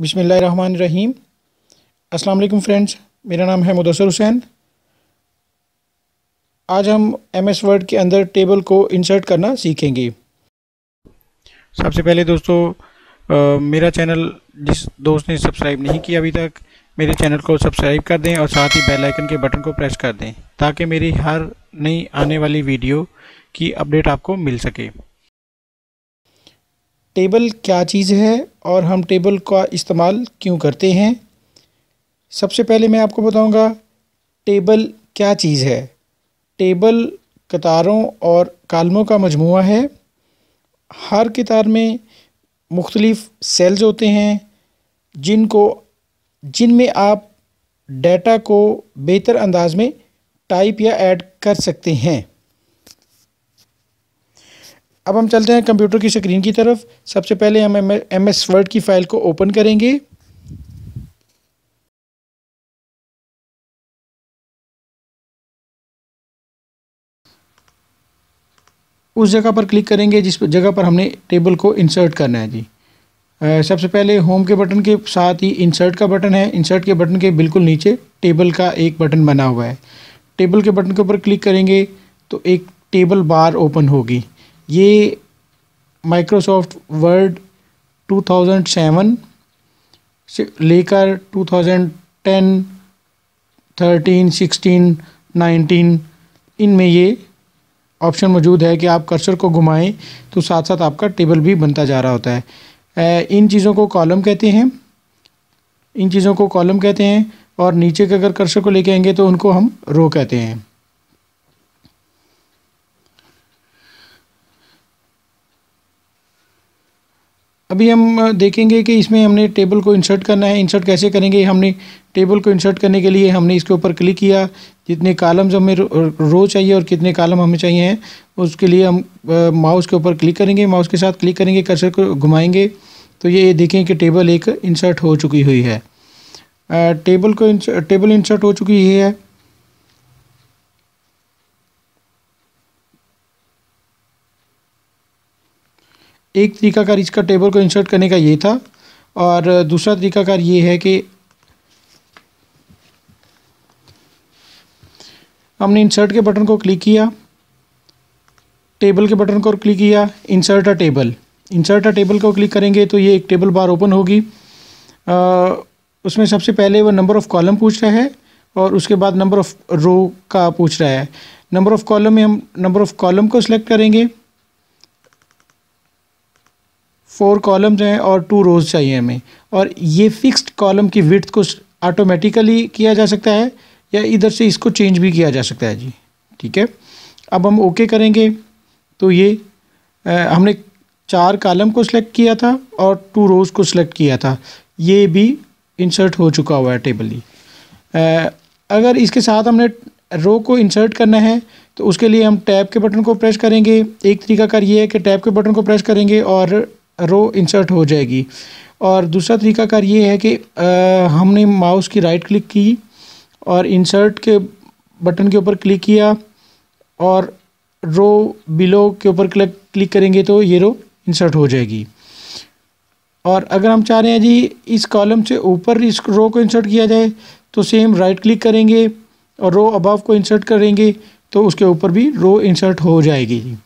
बिसमीम अस्सलाम फ्रेंड्स मेरा नाम है मुदसर हुसैन आज हम एम एस वर्ड के अंदर टेबल को इंसर्ट करना सीखेंगे सबसे पहले दोस्तों आ, मेरा चैनल जिस दोस्त ने सब्सक्राइब नहीं किया अभी तक मेरे चैनल को सब्सक्राइब कर दें और साथ ही बेल आइकन के बटन को प्रेस कर दें ताकि मेरी हर नई आने वाली वीडियो की अपडेट आपको मिल सके टेबल क्या चीज़ है और हम टेबल का इस्तेमाल क्यों करते हैं सबसे पहले मैं आपको बताऊंगा टेबल क्या चीज़ है टेबल कतारों और कालमों का मजमू है हर कतार में मुख्तलिफ़ सेल्स होते हैं जिनको जिनमें आप डेटा को बेहतर अंदाज में टाइप या ऐड कर सकते हैं अब हम चलते हैं कंप्यूटर की स्क्रीन की तरफ सबसे पहले हम एम एस वर्ड की फ़ाइल को ओपन करेंगे उस जगह पर क्लिक करेंगे जिस जगह पर हमने टेबल को इंसर्ट करना है जी सबसे पहले होम के बटन के साथ ही इंसर्ट का बटन है इंसर्ट के बटन के बिल्कुल नीचे टेबल का एक बटन बना हुआ है टेबल के बटन के ऊपर क्लिक करेंगे तो एक टेबल बार ओपन होगी ये माइक्रोसॉफ्ट वर्ड 2007 से लेकर 2010 13 16 19 इनमें ये ऑप्शन मौजूद है कि आप कर्सर को घुमाएं तो साथ साथ आपका टेबल भी बनता जा रहा होता है इन चीज़ों को कॉलम कहते हैं इन चीज़ों को कॉलम कहते हैं और नीचे के अगर कर्सर को लेके आएंगे तो उनको हम रो कहते हैं अभी हम देखेंगे कि इसमें हमने टेबल को इंसर्ट करना है इंसर्ट कैसे करेंगे हमने टेबल को इंसर्ट करने के लिए हमने इसके ऊपर क्लिक किया जितने कॉलम्स हमें रो चाहिए और कितने कालम हमें चाहिए हैं उसके लिए हम माउस के ऊपर क्लिक करेंगे माउस के साथ क्लिक करेंगे कर्सर को घुमाएंगे तो ये देखें कि टेबल एक इंसर्ट हो चुकी हुई है टेबल को टेबल इंसर्ट हो चुकी है एक तरीकाकार इसका टेबल को इंसर्ट करने का ये था और दूसरा तरीकाकार ये है कि हमने इंसर्ट के बटन को क्लिक किया टेबल के बटन को क्लिक किया insert a table insert a table को क्लिक करेंगे तो ये एक टेबल बार ओपन होगी उसमें सबसे पहले वो नंबर ऑफ़ कॉलम पूछ रहा है और उसके बाद नंबर ऑफ़ रो का पूछ रहा है नंबर ऑफ़ कॉलम में हम नंबर ऑफ़ कॉलम को सिलेक्ट करेंगे फोर कॉलम्स हैं और टू रोज़ चाहिए हमें और ये फिक्स्ड कॉलम की विथ को ऑटोमेटिकली किया जा सकता है या इधर से इसको चेंज भी किया जा सकता है जी ठीक है अब हम ओके करेंगे तो ये आ, हमने चार कॉलम को सिलेक्ट किया था और टू रोज़ को सिलेक्ट किया था ये भी इंसर्ट हो चुका हुआ है टेबली अगर इसके साथ हमने रो को इंसर्ट करना है तो उसके लिए हम टैब के बटन को प्रेस करेंगे एक तरीका कर ये है कि टैब के बटन को प्रेस करेंगे और रो इंसर्ट हो जाएगी और दूसरा तरीका कार ये है कि आ, हमने माउस की राइट क्लिक की और इंसर्ट के बटन के ऊपर क्लिक किया और रो बिलो के ऊपर क्लिक क्लिक करेंगे तो ये रो इंसर्ट हो जाएगी और अगर हम चाह रहे हैं जी इस कॉलम से ऊपर इस रो को इंसर्ट किया जाए तो सेम राइट क्लिक करेंगे और रो अबव को इंसर्ट करेंगे तो उसके ऊपर भी रो इंसर्ट हो जाएगी जी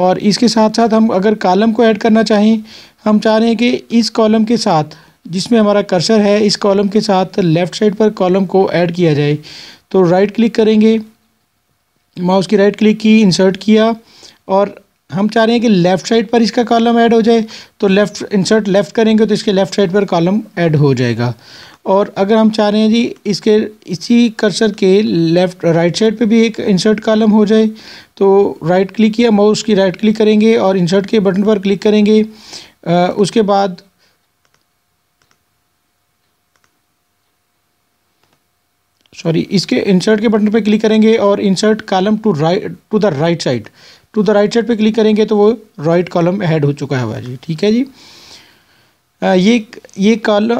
और इसके साथ साथ हम अगर कॉलम को ऐड करना चाहें हम चाह रहे हैं कि इस कॉलम के साथ जिसमें हमारा कर्सर है इस कॉलम के साथ लेफ़्ट साइड पर कॉलम को ऐड किया जाए तो राइट क्लिक करेंगे माउस की राइट क्लिक की इंसर्ट किया और हम चाह रहे हैं कि लेफ़्ट साइड पर इसका कॉलम ऐड हो जाए तो लेफ़्ट इंसर्ट लेफ़्ट करेंगे तो इसके लेफ़्ट साइड पर कॉलम ऐड हो जाएगा और अगर हम चाह रहे हैं जी इसके इसी कर्सर के लेफ़्ट राइट साइड पे भी एक इंसर्ट कॉलम हो जाए तो राइट क्लिक किया माउस की राइट क्लिक करेंगे और इंसर्ट के बटन पर क्लिक करेंगे उसके बाद सॉरी इसके इंसर्ट के बटन पर क्लिक करेंगे और insert column to right to the right side to the right side पे क्लिक करेंगे तो वो राइट कॉलम ऐड हो चुका है हुआ जी ठीक है जी आ, ये ये कॉल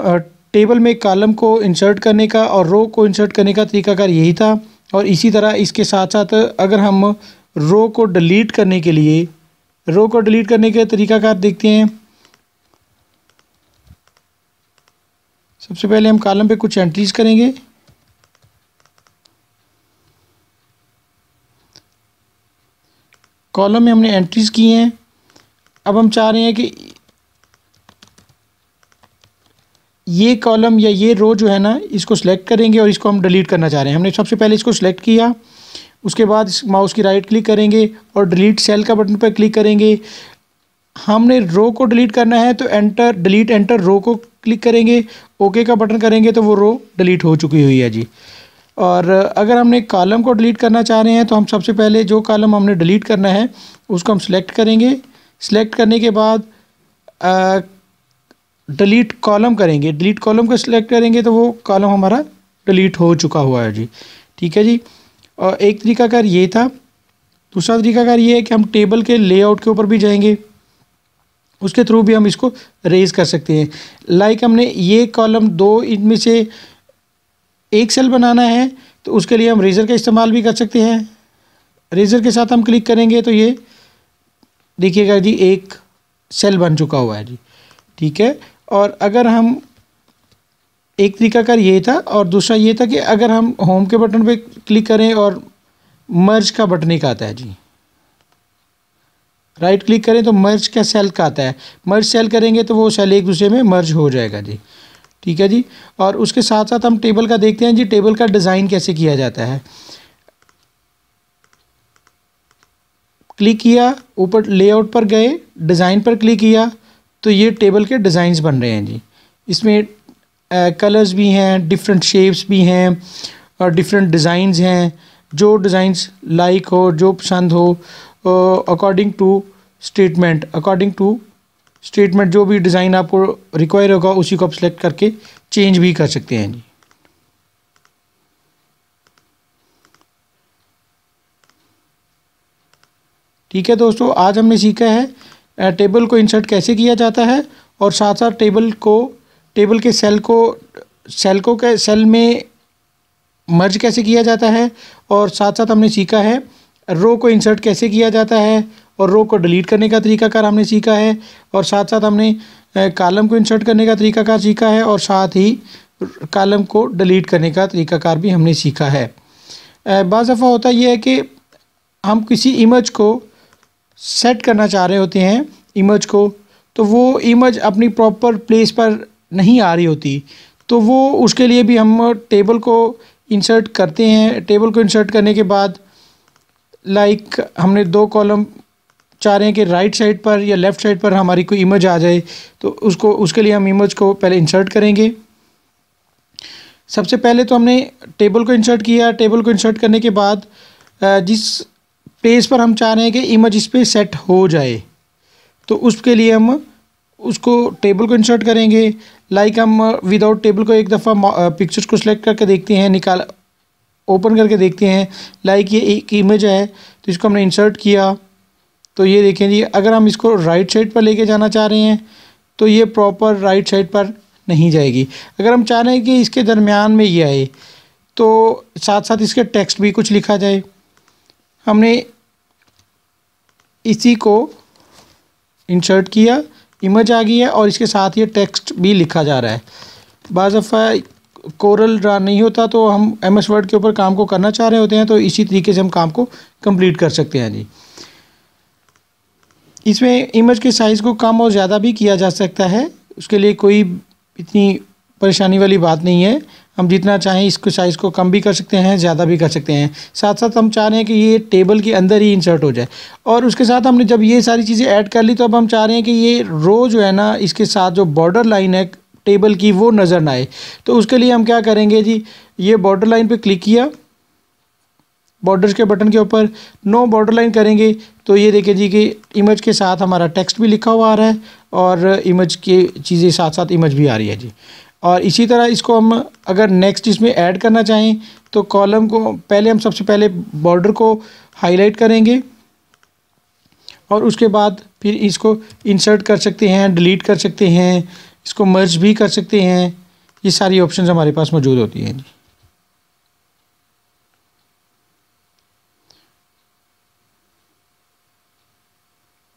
टेबल में कॉलम को इंसर्ट करने का और रो को इंसर्ट करने का तरीकाकार यही था और इसी तरह इसके साथ साथ अगर हम रो को डिलीट करने के लिए रो को डिलीट करने के तरीकाकार देखते हैं सबसे पहले हम कॉलम पे कुछ एंट्रीज करेंगे कॉलम में हमने एंट्रीज की हैं अब हम चाह रहे हैं कि ये कॉलम या ये रो जो है ना इसको सेलेक्ट करेंगे और इसको हम डिलीट करना चाह रहे हैं हमने सबसे पहले इसको सेलेक्ट किया उसके बाद इस माउस की राइट क्लिक करेंगे और डिलीट सेल का बटन पर क्लिक करेंगे हमने रो को डिलीट करना है तो एंटर डिलीट एंटर रो को क्लिक करेंगे ओके का बटन करेंगे तो वो रो डिलीट हो चुकी हुई है जी और अगर हमने कॉलम को डिलीट करना चाह रहे हैं तो हम सबसे पहले जो कॉलम हमने डिलीट करना है उसको हम सेलेक्ट करेंगे सेलेक्ट करने के बाद डिलीट कॉलम करेंगे डिलीट कॉलम को सिलेक्ट करेंगे तो वो कॉलम हमारा डिलीट हो चुका हुआ है जी ठीक है जी और एक तरीकाकार ये था दूसरा तरीकाकार ये है कि हम टेबल के लेआउट के ऊपर भी जाएंगे उसके थ्रू भी हम इसको रेज कर सकते हैं लाइक हमने ये कॉलम दो इनमें से एक सेल बनाना है तो उसके लिए हम रेज़र का इस्तेमाल भी कर सकते हैं रेज़र के साथ हम क्लिक करेंगे तो ये देखिएगा जी एक सेल बन चुका हुआ है जी ठीक है और अगर हम एक तरीका कर ये था और दूसरा ये था कि अगर हम होम के बटन पे क्लिक करें और मर्ज का बटन एक आता है जी राइट क्लिक करें तो मर्ज का सेल का आता है मर्ज सेल करेंगे तो वो सेल एक दूसरे में मर्ज हो जाएगा जी ठीक है जी और उसके साथ साथ हम टेबल का देखते हैं जी टेबल का डिज़ाइन कैसे किया जाता है क्लिक किया ऊपर लेआउट पर गए डिज़ाइन पर क्लिक किया तो ये टेबल के डिज़ाइंस बन रहे हैं जी इसमें कलर्स भी हैं डिफरेंट शेप्स भी हैं और डिफरेंट डिज़ाइंस हैं जो डिज़ाइंस लाइक हो जो पसंद हो according to statement according to statement जो भी डिज़ाइन आपको रिक्वायर होगा उसी को आप सिलेक्ट करके चेंज भी कर सकते हैं जी ठीक है दोस्तों आज हमने सीखा है टेबल को इंसर्ट कैसे किया जाता है और साथ साथ टेबल को टेबल के सेल को सेल को के सेल में मर्ज कैसे किया जाता है और साथ साथ हमने सीखा है रो को इंसर्ट कैसे किया जाता है और रो को डिलीट करने का तरीकाकार हमने सीखा है और साथ साथ हमने कालम को इंसर्ट करने का तरीकाकार सीखा है और साथ ही कॉलम को डिलीट करने का तरीकाकार भी हमने सीखा है बाज़ दफ़ा होता यह है कि हम किसी इमेज को सेट करना चाह रहे होते हैं इमेज को तो वो इमेज अपनी प्रॉपर प्लेस पर नहीं आ रही होती तो वो उसके लिए भी हम टेबल को इंसर्ट करते हैं टेबल को इंसर्ट करने के बाद लाइक हमने दो कॉलम चाह रहे हैं कि राइट साइड पर या लेफ़्ट साइड पर हमारी कोई इमेज आ जाए तो उसको उसके लिए हम इमेज को पहले इंसर्ट करेंगे सबसे पहले तो हमने टेबल को इंसर्ट किया टेबल को इंसर्ट करने के बाद जिस पेज पर हम चाह रहे हैं कि इमेज इस पर सेट हो जाए तो उसके लिए हम उसको टेबल को इंसर्ट करेंगे लाइक हम विदाउट टेबल को एक दफ़ा पिक्चर्स को सिलेक्ट करके देखते हैं निकाल ओपन करके देखते हैं लाइक ये एक इमेज है तो इसको हमने इंसर्ट किया तो ये देखें जी अगर हम इसको राइट साइड पर लेके जाना चाह रहे हैं तो ये प्रॉपर राइट साइड पर नहीं जाएगी अगर हम चाह रहे हैं कि इसके दरमियान में ये आए तो साथ साथ इसके टेक्स्ट भी कुछ लिखा जाए हमने इसी को इंसर्ट किया इमेज आ गई है और इसके साथ ये टेक्स्ट भी लिखा जा रहा है बाज़ कोरल ड्रा नहीं होता तो हम एम एस वर्ड के ऊपर काम को करना चाह रहे होते हैं तो इसी तरीके से हम काम को कंप्लीट कर सकते हैं जी इसमें इमेज के साइज़ को कम और ज़्यादा भी किया जा सकता है उसके लिए कोई इतनी परेशानी वाली बात नहीं है हम जितना चाहें इसको साइज़ को कम भी कर सकते हैं ज़्यादा भी कर सकते हैं साथ साथ हम चाह रहे हैं कि ये टेबल के अंदर ही इंसर्ट हो जाए और उसके साथ हमने जब ये सारी चीज़ें ऐड कर ली तो अब हम चाह रहे हैं कि ये रो जो है ना इसके साथ जो बॉर्डर लाइन है टेबल की वो नज़र ना आए तो उसके लिए हम क्या करेंगे जी ये बॉर्डर लाइन पर क्लिक किया बॉर्डर्स के बटन के ऊपर नो बॉर्डर लाइन करेंगे तो ये देखिए जी कि इमेज के साथ हमारा टेक्स्ट भी लिखा हुआ आ रहा है और इमेज की चीज़ें साथ साथ इमेज भी आ रही है जी और इसी तरह इसको हम अगर नेक्स्ट इसमें ऐड करना चाहें तो कॉलम को पहले हम सबसे पहले बॉर्डर को हाईलाइट करेंगे और उसके बाद फिर इसको इंसर्ट कर सकते हैं डिलीट कर सकते हैं इसको मर्ज भी कर सकते हैं ये सारी ऑप्शंस हमारे पास मौजूद होती हैं जी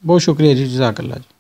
बहुत शुक्रिया जी जजाकल्ला जी